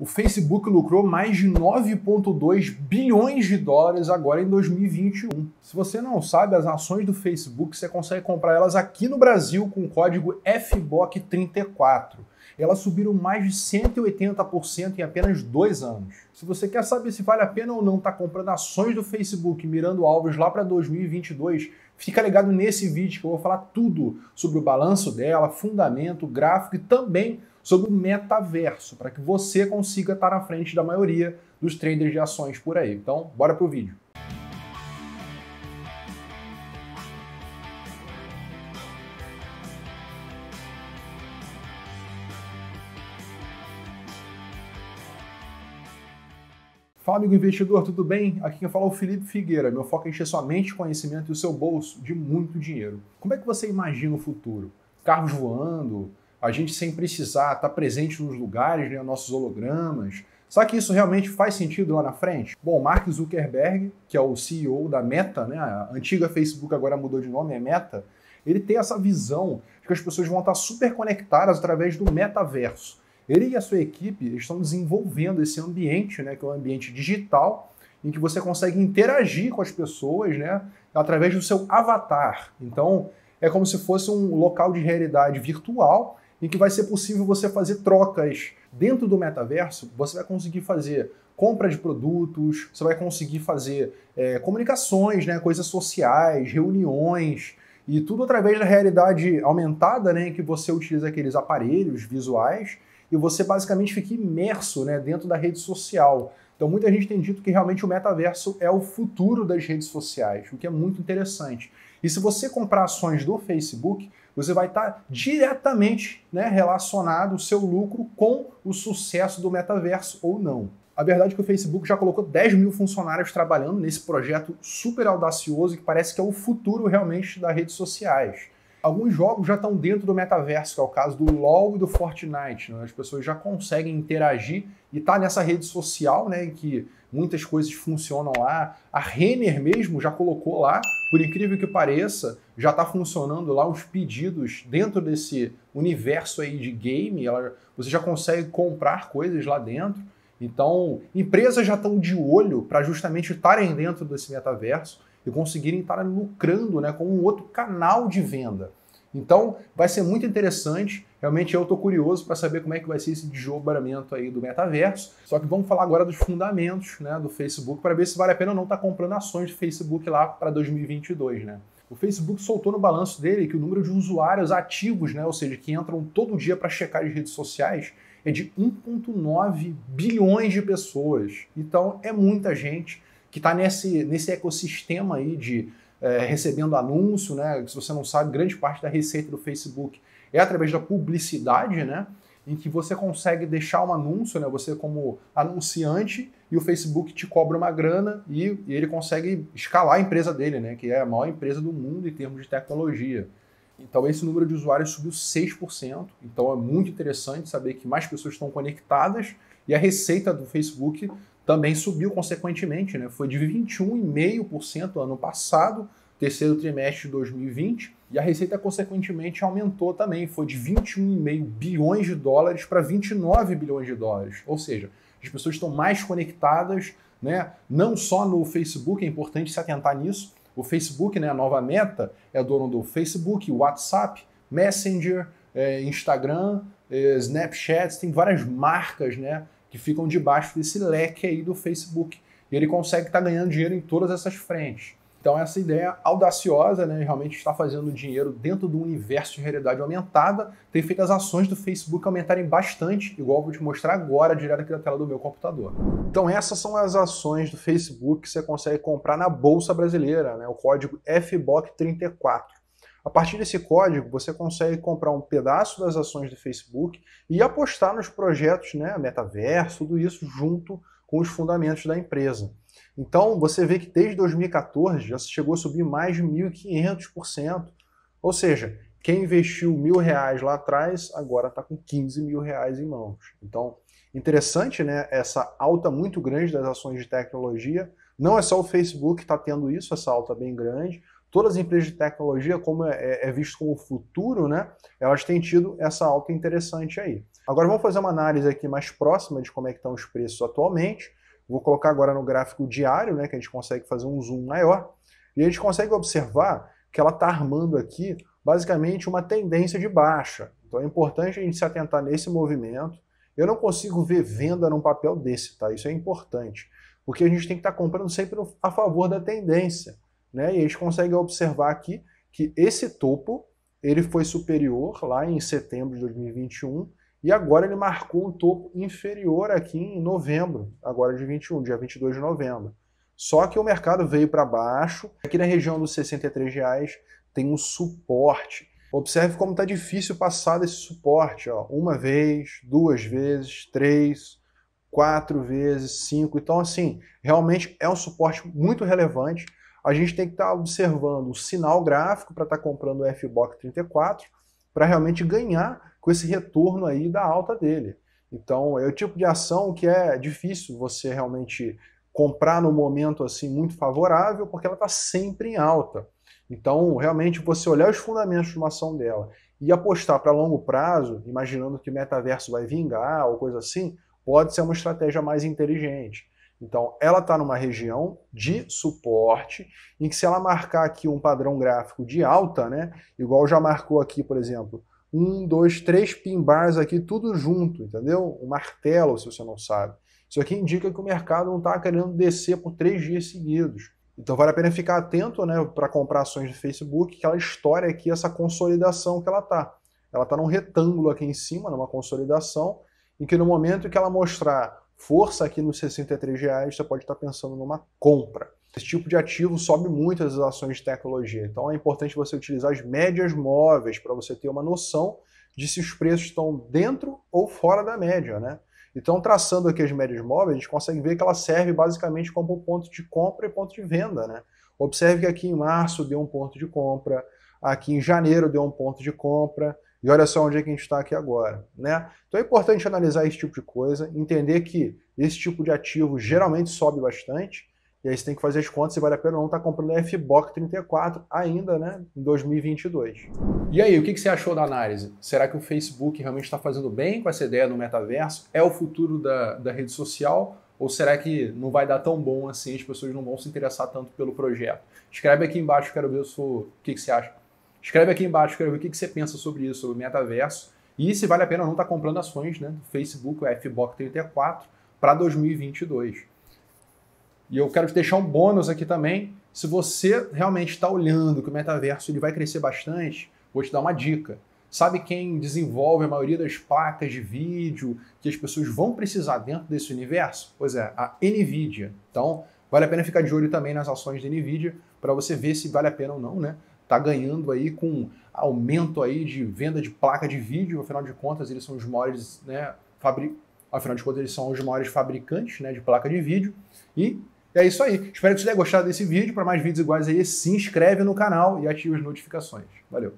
O Facebook lucrou mais de 9,2 bilhões de dólares agora em 2021. Se você não sabe, as ações do Facebook você consegue comprar elas aqui no Brasil com o código FBOC34. Elas subiram mais de 180% em apenas dois anos. Se você quer saber se vale a pena ou não estar tá comprando ações do Facebook mirando alvos lá para 2022, Fica ligado nesse vídeo que eu vou falar tudo sobre o balanço dela, fundamento, gráfico e também sobre o metaverso, para que você consiga estar na frente da maioria dos traders de ações por aí. Então, bora pro vídeo. Fala, amigo investidor, tudo bem? Aqui quem fala é o Felipe Figueira. Meu foco é encher sua mente, conhecimento e o seu bolso de muito dinheiro. Como é que você imagina o futuro? Carros voando, a gente sem precisar estar tá presente nos lugares, né, nossos hologramas. Será que isso realmente faz sentido lá na frente? Bom, Mark Zuckerberg, que é o CEO da Meta, né, a antiga Facebook agora mudou de nome, é Meta, ele tem essa visão de que as pessoas vão estar super conectadas através do metaverso. Ele e a sua equipe estão desenvolvendo esse ambiente, né, que é um ambiente digital, em que você consegue interagir com as pessoas né, através do seu avatar. Então, é como se fosse um local de realidade virtual e que vai ser possível você fazer trocas dentro do metaverso. Você vai conseguir fazer compra de produtos, você vai conseguir fazer é, comunicações, né, coisas sociais, reuniões e tudo através da realidade aumentada, né, que você utiliza aqueles aparelhos visuais e você basicamente fica imerso, né, dentro da rede social. Então muita gente tem dito que realmente o metaverso é o futuro das redes sociais, o que é muito interessante. E se você comprar ações do Facebook, você vai estar diretamente né, relacionado o seu lucro com o sucesso do metaverso ou não. A verdade é que o Facebook já colocou 10 mil funcionários trabalhando nesse projeto super audacioso que parece que é o futuro realmente das redes sociais. Alguns jogos já estão dentro do metaverso, que é o caso do LoL e do Fortnite. Né? As pessoas já conseguem interagir e tá nessa rede social, né, em que muitas coisas funcionam lá. A Renner mesmo já colocou lá, por incrível que pareça, já está funcionando lá os pedidos dentro desse universo aí de game. Ela, você já consegue comprar coisas lá dentro. Então, empresas já estão de olho para justamente estarem dentro desse metaverso e conseguirem estar lucrando né, com um outro canal de venda. Então, vai ser muito interessante. Realmente eu estou curioso para saber como é que vai ser esse desdobramento aí do metaverso. Só que vamos falar agora dos fundamentos né, do Facebook para ver se vale a pena ou não estar tá comprando ações de Facebook lá para 2022, né? O Facebook soltou no balanço dele que o número de usuários ativos, né, ou seja, que entram todo dia para checar as redes sociais, é de 1,9 bilhões de pessoas. Então é muita gente que está nesse, nesse ecossistema aí de é, recebendo anúncio, né? Se você não sabe, grande parte da receita do Facebook é através da publicidade, né? Em que você consegue deixar um anúncio, né? Você como anunciante e o Facebook te cobra uma grana e, e ele consegue escalar a empresa dele, né? Que é a maior empresa do mundo em termos de tecnologia. Então esse número de usuários subiu 6%. Então é muito interessante saber que mais pessoas estão conectadas e a receita do Facebook também subiu consequentemente, né? Foi de 21,5% ano passado, terceiro trimestre de 2020, e a receita consequentemente aumentou também, foi de 21,5 bilhões de dólares para 29 bilhões de dólares. Ou seja, as pessoas estão mais conectadas, né? Não só no Facebook, é importante se atentar nisso. O Facebook, né, a nova meta, é dono do Facebook, WhatsApp, Messenger, é, Instagram, é, Snapchat, tem várias marcas, né? que ficam debaixo desse leque aí do Facebook. E ele consegue estar tá ganhando dinheiro em todas essas frentes. Então essa ideia audaciosa, né, realmente está fazendo dinheiro dentro do universo de realidade aumentada, tem feito as ações do Facebook aumentarem bastante, igual vou te mostrar agora, direto aqui na tela do meu computador. Então essas são as ações do Facebook que você consegue comprar na Bolsa Brasileira, né, o código FBOC34. A partir desse código, você consegue comprar um pedaço das ações do Facebook e apostar nos projetos, né, metaverso, tudo isso junto com os fundamentos da empresa. Então, você vê que desde 2014 já chegou a subir mais de 1.500%. Ou seja, quem investiu mil reais lá atrás, agora está com 15 mil reais em mãos. Então, interessante né, essa alta muito grande das ações de tecnologia. Não é só o Facebook que está tendo isso, essa alta bem grande, todas as empresas de tecnologia, como é, é, é visto como o futuro, né, elas têm tido essa alta interessante aí. Agora vamos fazer uma análise aqui mais próxima de como é que estão os preços atualmente. Vou colocar agora no gráfico diário, né, que a gente consegue fazer um zoom maior, e a gente consegue observar que ela está armando aqui basicamente uma tendência de baixa. Então é importante a gente se atentar nesse movimento. Eu não consigo ver venda num papel desse, tá? Isso é importante, porque a gente tem que estar tá comprando sempre a favor da tendência né? E a gente consegue observar aqui que esse topo ele foi superior lá em setembro de 2021 e agora ele marcou um topo inferior aqui em novembro, agora de 21, dia 22 de novembro. Só que o mercado veio para baixo. Aqui na região dos 63 reais tem um suporte. Observe como está difícil passar desse suporte. Ó. Uma vez, duas vezes, três, quatro vezes, cinco. Então, assim, realmente é um suporte muito relevante a gente tem que estar tá observando o sinal gráfico para estar tá comprando o FBOC 34 para realmente ganhar com esse retorno aí da alta dele. Então, é o tipo de ação que é difícil você realmente comprar no momento assim muito favorável, porque ela está sempre em alta. Então, realmente, você olhar os fundamentos de uma ação dela e apostar para longo prazo, imaginando que o metaverso vai vingar ou coisa assim, pode ser uma estratégia mais inteligente. Então, ela está numa região de suporte, em que se ela marcar aqui um padrão gráfico de alta, né, igual já marcou aqui, por exemplo, um, dois, três pin bars aqui, tudo junto, entendeu? Um martelo, se você não sabe. Isso aqui indica que o mercado não está querendo descer por três dias seguidos. Então vale a pena ficar atento né, para comprar ações de Facebook, que ela história aqui, essa consolidação que ela está. Ela está num retângulo aqui em cima, numa consolidação, em que no momento que ela mostrar força aqui nos 63 reais, você pode estar pensando numa compra. Esse tipo de ativo sobe muito as ações de tecnologia, então é importante você utilizar as médias móveis para você ter uma noção de se os preços estão dentro ou fora da média, né? Então, traçando aqui as médias móveis, a gente consegue ver que ela serve basicamente como ponto de compra e ponto de venda, né? Observe que aqui em março deu um ponto de compra, aqui em janeiro deu um ponto de compra, e olha só onde é que a gente está aqui agora, né? Então é importante analisar esse tipo de coisa, entender que esse tipo de ativo geralmente sobe bastante, e aí você tem que fazer as contas se vale a pena ou não estar tá comprando a FBOC 34 ainda, né, em 2022. E aí, o que você achou da análise? Será que o Facebook realmente está fazendo bem com essa ideia do metaverso? É o futuro da, da rede social? Ou será que não vai dar tão bom assim, as pessoas não vão se interessar tanto pelo projeto? Escreve aqui embaixo, quero ver o, seu, o que você acha. Escreve aqui embaixo, escreve o que, você pensa sobre isso, sobre o metaverso. E se vale a pena ou não estar tá comprando ações né, do Facebook, o FBOC34, para 2022. E eu quero te deixar um bônus aqui também. Se você realmente está olhando que o metaverso ele vai crescer bastante, vou te dar uma dica. Sabe quem desenvolve a maioria das placas de vídeo que as pessoas vão precisar dentro desse universo? Pois é, a NVIDIA. Então, vale a pena ficar de olho também nas ações da NVIDIA para você ver se vale a pena ou não, né? está ganhando aí com aumento aí de venda de placa de vídeo, afinal de contas eles são os maiores, né, Fabric, afinal de contas eles são os maiores fabricantes né, de placa de vídeo e é isso aí. Espero que você tenha gostado desse vídeo. Para mais vídeos iguais aí, se inscreve no canal e ative as notificações. Valeu!